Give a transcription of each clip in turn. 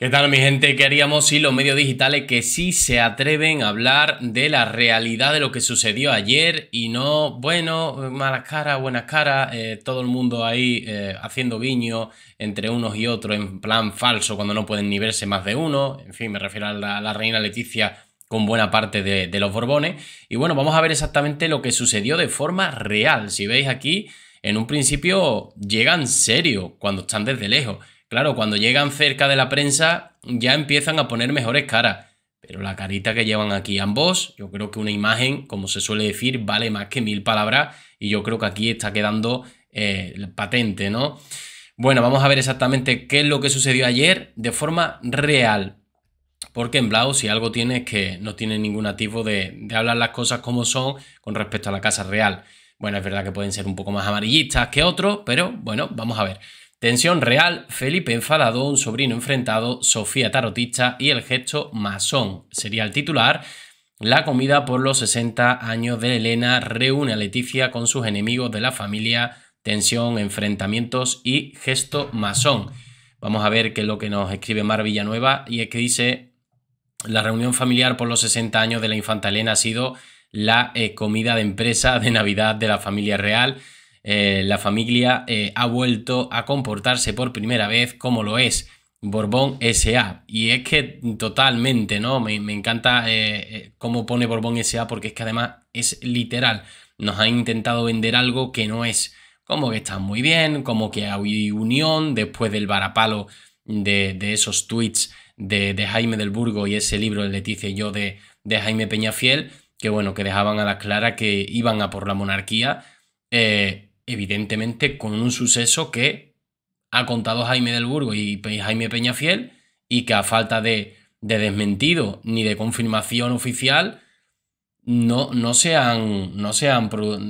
¿Qué tal mi gente? Queríamos si los medios digitales que sí se atreven a hablar de la realidad de lo que sucedió ayer y no, bueno, malas caras, buenas caras, eh, todo el mundo ahí eh, haciendo viño entre unos y otros en plan falso cuando no pueden ni verse más de uno, en fin, me refiero a la, reina Leticia con buena parte de los Borbones. Y bueno, vamos a ver exactamente lo que sucedió de forma real. Si veis aquí, en un principio llegan serio cuando están desde lejos Claro, cuando llegan cerca de la prensa ya empiezan a poner mejores caras, pero la carita que llevan aquí ambos, yo creo que una imagen, como se suele decir, vale más que mil palabras y yo creo que aquí está quedando eh, patente, ¿no? Bueno, vamos a ver exactamente qué es lo que sucedió ayer de forma real. Porque en Blau, si algo tiene, es que no tiene ningún ativo de, de hablar las cosas como son con respecto a la Casa Real. Bueno, es verdad que pueden ser un poco más amarillistas que otros, pero bueno, vamos a ver. Tensión real, Felipe enfadado, un sobrino enfrentado, Sofía tarotista y el gesto masón. Sería el titular. La comida por los 60 años de Elena reúne a Leticia con sus enemigos de la familia, tensión, enfrentamientos y gesto masón. Vamos a ver qué es lo que nos escribe Mar Villanueva y es que dice, la reunión familiar por los 60 años de la infanta Elena ha sido la eh, comida de empresa de Navidad de la familia real eh, la familia eh, ha vuelto a comportarse por primera vez como lo es Borbón SA. Y es que totalmente, ¿no? Me, encanta eh, cómo pone Borbón SA porque es que además es literal. Nos han intentado vender algo que no es. Como que están muy bien, como que hay unión después del varapalo de, esos tweets de, Jaime del Burgo y ese libro, Leticia y yo, de, Jaime Peñafiel, que bueno, que dejaban a la clara que iban a por la monarquía evidentemente con un suceso que ha contado Jaime del Burgo y Jaime Peñafiel y que a falta de, desmentido ni de confirmación oficial no, no se han, no se o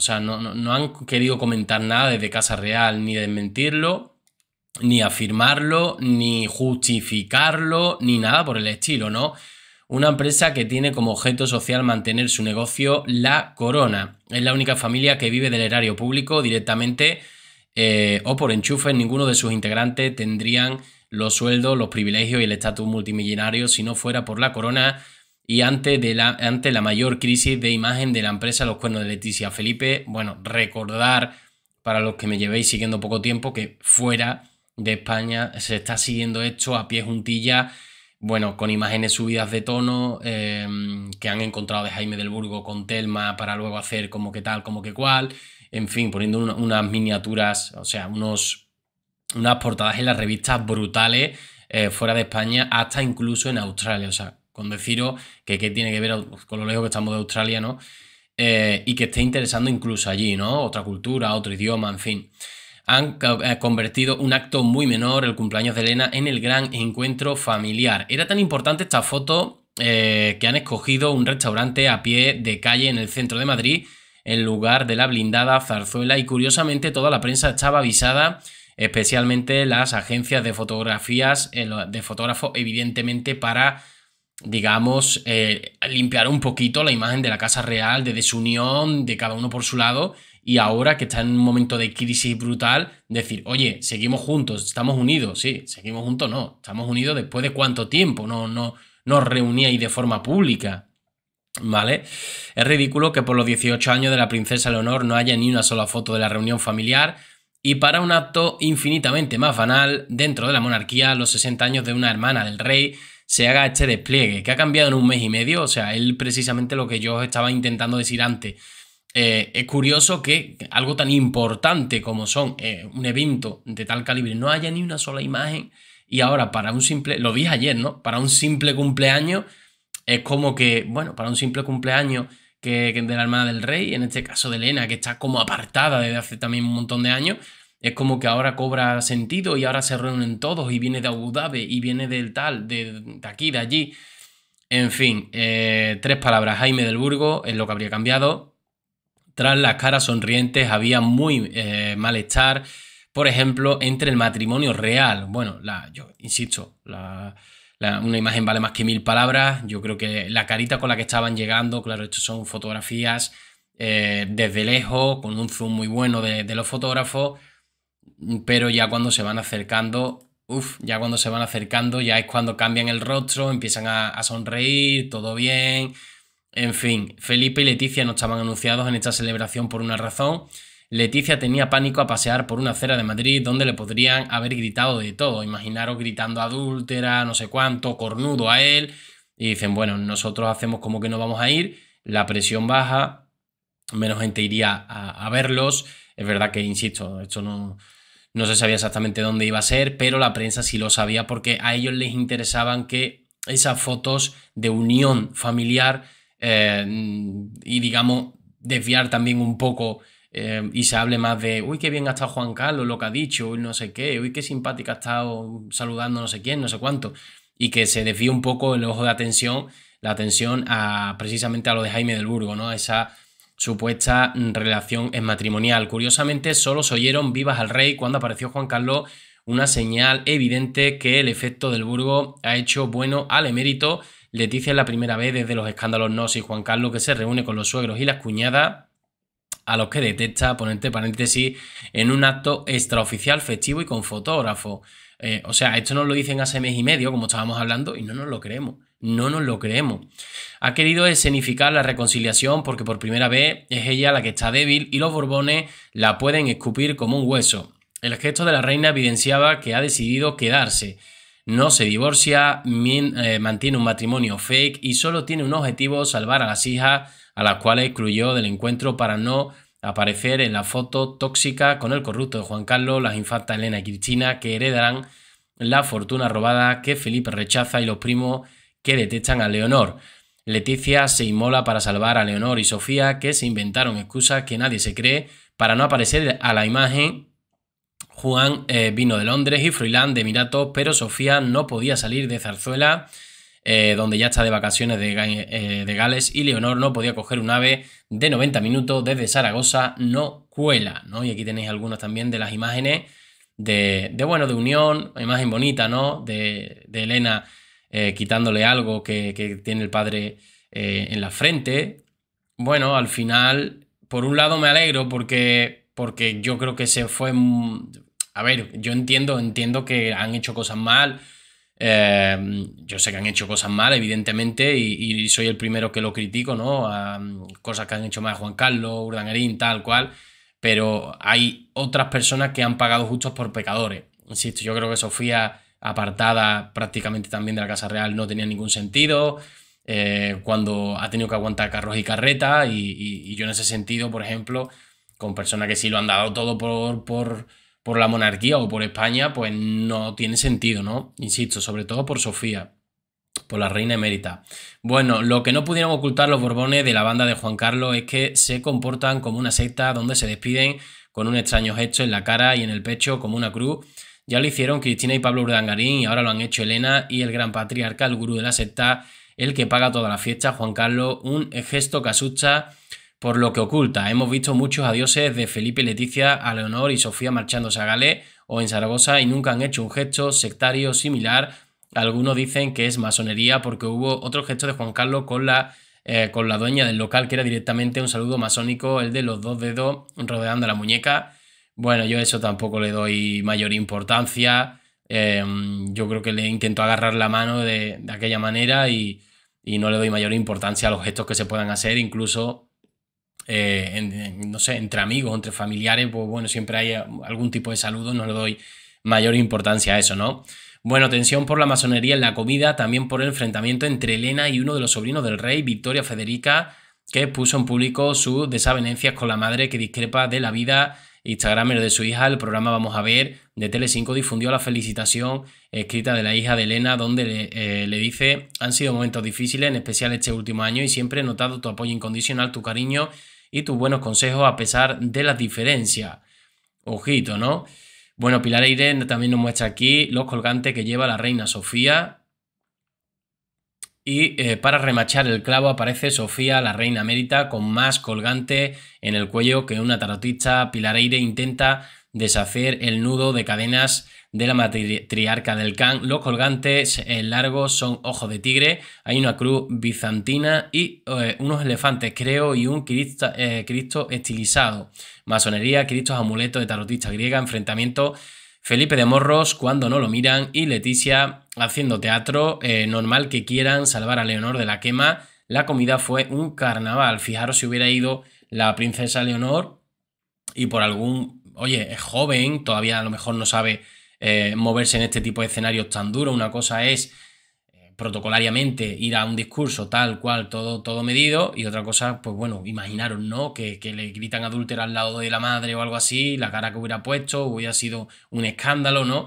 sea, no, no han querido comentar nada desde Casa Real, ni desmentirlo, ni afirmarlo, ni justificarlo, ni nada por el estilo, ¿no? una empresa que tiene como objeto social mantener su negocio La Corona. Es la única familia que vive del erario público directamente eh, o por enchufe. Ninguno de sus integrantes tendrían los sueldos, los privilegios y el estatus multimillonario si no fuera por La Corona y ante, de la, ante la mayor crisis de imagen de la empresa Los Cuernos de Leticia Felipe. Bueno, recordar para los que me llevéis siguiendo poco tiempo que fuera de España se está siguiendo esto a pie juntilla bueno, con imágenes subidas de tono em, que han encontrado de Jaime del Burgo con Telma para luego hacer como que tal, como que cual, en fin, poniendo unas miniaturas, o sea, unos, unas portadas en las revistas brutales eh, fuera de España, hasta incluso en Australia, o sea, con deciros que qué tiene que ver con lo lejos que estamos de Australia, ¿no? Eh, y que esté interesando incluso allí, ¿no? Otra cultura, otro idioma, en fin han eh, convertido un acto muy menor, el cumpleaños de Elena, en el gran encuentro familiar. Era tan importante esta foto eh, que han escogido un restaurante a pie de calle en el centro de Madrid, en lugar de la blindada zarzuela, y curiosamente toda la prensa estaba avisada, especialmente las agencias de fotografías, eh, de fotógrafos, evidentemente para digamos, limpiar un poquito la imagen de la Casa Real, de desunión, de cada uno por su lado, y ahora que está en un momento de crisis brutal, decir, oye, seguimos juntos, estamos unidos, sí, seguimos juntos, no, estamos unidos después de cuánto tiempo, no, no, nos reuníais de forma pública. ¿Vale? Es ridículo que por los 18 años de la princesa Leonor no haya ni una sola foto de la reunión familiar, y para un acto infinitamente más banal, dentro de la monarquía, los 60 años de una hermana del rey, se haga este despliegue, que ha cambiado en un mes y medio, o sea, él precisamente lo que yo estaba intentando decir antes, eh, es curioso que algo tan importante como son eh, un evento de tal calibre no haya ni una sola imagen y ahora para un simple, lo vi ayer, ¿no? Para un simple cumpleaños es como que, bueno, para un simple cumpleaños que, de la hermana del rey, en este caso de Elena, que está como apartada desde hace también un montón de años, es como que ahora cobra sentido y ahora se reúnen todos y viene de Abu Dhabi y viene del tal, de, aquí, de allí. En fin, eh, tres palabras, Jaime del Burgo, es lo que habría cambiado. Tras las caras sonrientes había muy eh, malestar, por ejemplo, entre el matrimonio real. Bueno, la, yo insisto, la, una imagen vale más que mil palabras. Yo creo que la carita con la que estaban llegando, claro, esto son fotografías eh, desde lejos, con un zoom muy bueno de, los fotógrafos, pero ya cuando se van acercando, uff, ya cuando se van acercando, ya es cuando cambian el rostro, empiezan a sonreír, todo bien en fin, Felipe y Leticia no estaban anunciados en esta celebración por una razón. Leticia tenía pánico a pasear por una acera de Madrid donde le podrían haber gritado de todo. Imaginaros gritando adúltera, no sé cuánto, cornudo a él. Y dicen, bueno, nosotros hacemos como que no vamos a ir, la presión baja, menos gente iría a, verlos. Es verdad que, insisto, esto no, no se sabía exactamente dónde iba a ser, pero la prensa sí lo sabía porque a ellos les interesaban que esas fotos de unión familiar eh, y digamos desviar también un poco eh, y se hable más de, uy, qué bien ha estado Juan Carlos, lo que ha dicho, uy, no sé qué, uy, qué simpática ha estado saludando no sé quién, no sé cuánto, y que se desvíe un poco el ojo de atención, la atención a precisamente a lo de Jaime del Burgo, ¿no? A esa supuesta relación en matrimonial. Curiosamente, solo se oyeron vivas al rey cuando apareció Juan Carlos, una señal evidente que el efecto del Burgo ha hecho bueno al emérito Leticia es la primera vez desde los escándalos no y Juan Carlos que se reúne con los suegros y las cuñadas a los que detecta, ponente paréntesis, en un acto extraoficial festivo y con fotógrafo. Eh, o sea, esto nos lo dicen hace mes y medio, como estábamos hablando, y no nos lo creemos. No nos lo creemos. Ha querido escenificar la reconciliación porque por primera vez es ella la que está débil y los Borbones la pueden escupir como un hueso. El gesto de la reina evidenciaba que ha decidido quedarse no se divorcia, eh, mantiene un matrimonio fake y solo tiene un objetivo, salvar a las hijas a las cuales excluyó del encuentro para no aparecer en la foto tóxica con el corrupto de Juan Carlos, las infantas Elena y Cristina que heredarán la fortuna robada que Felipe rechaza y los primos que detectan a Leonor. Leticia se inmola para salvar a Leonor y Sofía que se inventaron excusas que nadie se cree para no aparecer a la imagen Juan eh, vino de Londres y Froilán de Emiratos, pero Sofía no podía salir de Zarzuela, eh, donde ya está de vacaciones eh, de, Gales, y Leonor no podía coger un ave de 90 minutos desde Zaragoza, no cuela, ¿no? Y aquí tenéis algunas también de las imágenes de, bueno, de unión, imagen bonita, ¿no? De, Elena quitándole algo que, que, tiene el padre en la frente. Bueno, al final, por un lado me alegro porque porque yo creo que se fue, mm, a ver, yo entiendo, entiendo que han hecho cosas mal. Em, yo sé que han hecho cosas mal, evidentemente, y, soy el primero que lo critico, ¿no? Mm, cosas que han hecho mal Juan Carlos, Urdangarín, tal cual. Pero hay otras personas que han pagado justos por pecadores. Insisto, yo creo que Sofía, apartada prácticamente también de la Casa Real, no tenía ningún sentido. Eh, cuando ha tenido que aguantar carros y carretas, y, yo en ese sentido, por ejemplo, con personas que sí lo han dado todo por por la monarquía o por España, pues no tiene sentido, ¿no? Insisto, sobre todo por Sofía, por la reina emérita. Bueno, lo que no pudieron ocultar los Borbones de la banda de Juan Carlos es que se comportan como una secta donde se despiden con un extraño gesto en la cara y en el pecho como una cruz. Ya lo hicieron Cristina y Pablo Urdangarín y ahora lo han hecho Elena y el gran patriarca, el gurú de la secta, el que paga toda la fiesta, Juan Carlos, un gesto casucha por lo que oculta. Hemos visto muchos adioses de Felipe Leticia a Leonor y Sofía marchándose a Gales o en Zaragoza y nunca han hecho un gesto sectario similar. Algunos dicen que es masonería porque hubo otro gesto de Juan Carlos con la, eh, con la dueña del local que era directamente un saludo masónico, el de los dos dedos rodeando la muñeca. Bueno, yo eso tampoco le doy mayor importancia. Em, yo creo que le intento agarrar la mano de, aquella manera y, y no le doy mayor importancia a los gestos que se puedan hacer, incluso eh, no sé, entre amigos, entre familiares, pues bueno, siempre hay eh, algún tipo de saludo, no le doy mayor importancia a eso, ¿no? Bueno, tensión por la masonería en la comida, también por el enfrentamiento entre Elena y uno de los sobrinos del rey, Victoria Federica, que puso en público sus desavenencias con la madre que discrepa de la vida Instagramer de su hija. El programa Vamos a ver de Tele5. difundió la felicitación escrita de la hija de Elena, donde le, eh, le dice, han sido momentos difíciles, en especial este último año, y siempre he notado tu apoyo incondicional, tu cariño y tus buenos consejos a pesar de las diferencias. Ojito, ¿no? Bueno, Pilar Aire también nos muestra aquí los colgantes que lleva la reina Sofía. Y eh, para remachar el clavo aparece Sofía, la reina amérita, con más colgante en el cuello que una tarotista. Pilar intenta deshacer el nudo de cadenas de la matriarca del Can. Los colgantes eh, largos son ojos de tigre, hay una cruz bizantina y eh, unos elefantes, creo, y un eh, cristo, estilizado. Masonería, cristos, amuletos de tarotista griega, enfrentamiento. Felipe de Morros cuando no lo miran y Leticia haciendo teatro. normal que quieran salvar a Leonor de la quema. La comida fue un carnaval. Fijaros si hubiera ido la princesa Leonor y por algún oye, es joven, todavía a lo mejor no sabe eh, moverse en este tipo de escenarios tan duros. Una cosa es eh, protocolariamente ir a un discurso tal cual, todo, todo medido, y otra cosa, pues bueno, imaginaros, ¿no? Que, le gritan adúltera al lado de la madre o algo así, la cara que hubiera puesto, hubiera sido un escándalo, ¿no?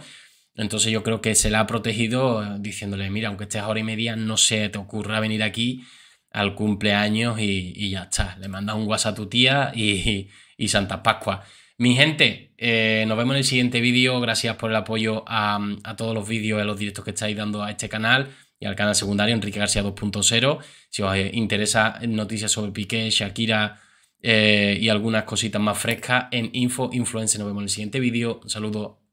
Entonces yo creo que se la ha protegido eh, diciéndole, mira, aunque estés hora y media, no se te ocurra venir aquí al cumpleaños y, ya está. Le mandas un WhatsApp a tu tía y, y Santa Pascua. Mi gente, eh, nos vemos en el siguiente vídeo. Gracias por el apoyo a, todos los vídeos y a los directos que estáis dando a este canal y al canal secundario Enrique García 2.0. Si os interesa noticias sobre Piqué, Shakira eh, y algunas cositas más frescas en Info Influencer. Nos vemos en el siguiente vídeo. Un saludo.